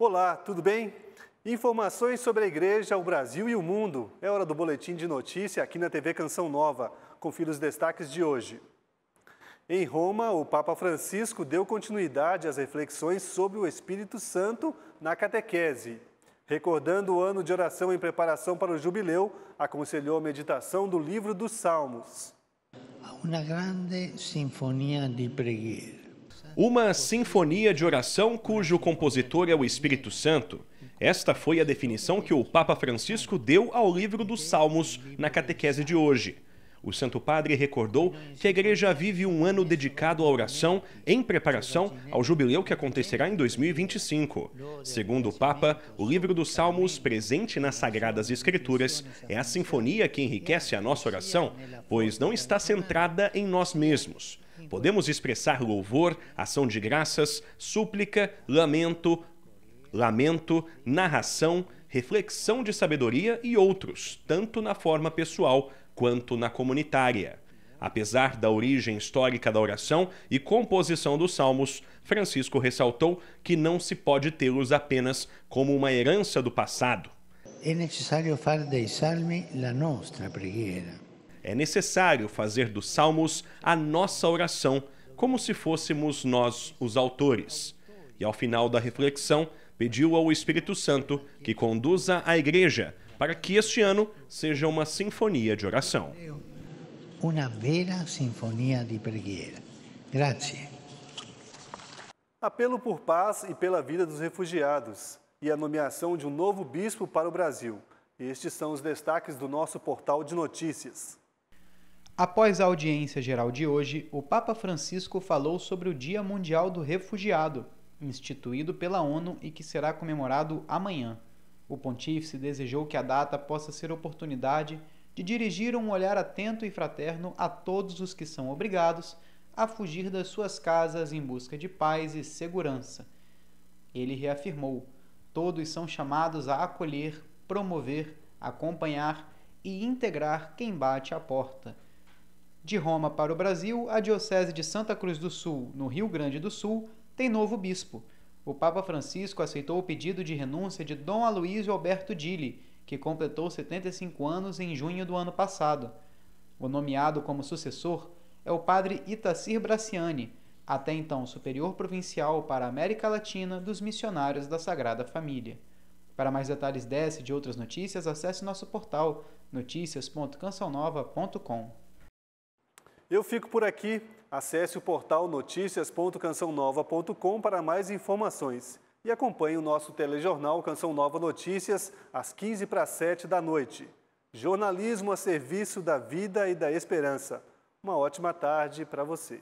Olá, tudo bem? Informações sobre a Igreja, o Brasil e o mundo. É hora do boletim de notícia aqui na TV Canção Nova. Confira os destaques de hoje. Em Roma, o Papa Francisco deu continuidade às reflexões sobre o Espírito Santo na catequese. Recordando o ano de oração em preparação para o jubileu, aconselhou a meditação do livro dos Salmos. uma grande sinfonia de preguiça uma sinfonia de oração cujo compositor é o Espírito Santo. Esta foi a definição que o Papa Francisco deu ao livro dos Salmos na catequese de hoje. O Santo Padre recordou que a igreja vive um ano dedicado à oração em preparação ao jubileu que acontecerá em 2025. Segundo o Papa, o livro dos Salmos, presente nas Sagradas Escrituras, é a sinfonia que enriquece a nossa oração, pois não está centrada em nós mesmos. Podemos expressar louvor, ação de graças, súplica, lamento, lamento, narração, reflexão de sabedoria e outros, tanto na forma pessoal quanto na comunitária. Apesar da origem histórica da oração e composição dos salmos, Francisco ressaltou que não se pode tê-los apenas como uma herança do passado. É necessário fazer dos salmos a nossa preguiça é necessário fazer dos salmos a nossa oração, como se fôssemos nós os autores. E ao final da reflexão, pediu ao Espírito Santo que conduza a igreja para que este ano seja uma sinfonia de oração. Uma vera sinfonia de preghiera. Grazie. Apelo por paz e pela vida dos refugiados e a nomeação de um novo bispo para o Brasil. Estes são os destaques do nosso portal de notícias. Após a audiência geral de hoje, o Papa Francisco falou sobre o Dia Mundial do Refugiado, instituído pela ONU e que será comemorado amanhã. O pontífice desejou que a data possa ser oportunidade de dirigir um olhar atento e fraterno a todos os que são obrigados a fugir das suas casas em busca de paz e segurança. Ele reafirmou: todos são chamados a acolher, promover, acompanhar e integrar quem bate à porta de Roma para o Brasil, a Diocese de Santa Cruz do Sul, no Rio Grande do Sul, tem novo bispo. O Papa Francisco aceitou o pedido de renúncia de Dom Aloysio Alberto Dille, que completou 75 anos em junho do ano passado. O nomeado como sucessor é o padre Itacir Braciani, até então superior provincial para a América Latina dos missionários da Sagrada Família. Para mais detalhes dessa e de outras notícias, acesse nosso portal noticias.cancionova.com. Eu fico por aqui. Acesse o portal noticias.cançãonova.com para mais informações. E acompanhe o nosso telejornal Canção Nova Notícias, às 15 para 7 da noite. Jornalismo a serviço da vida e da esperança. Uma ótima tarde para você.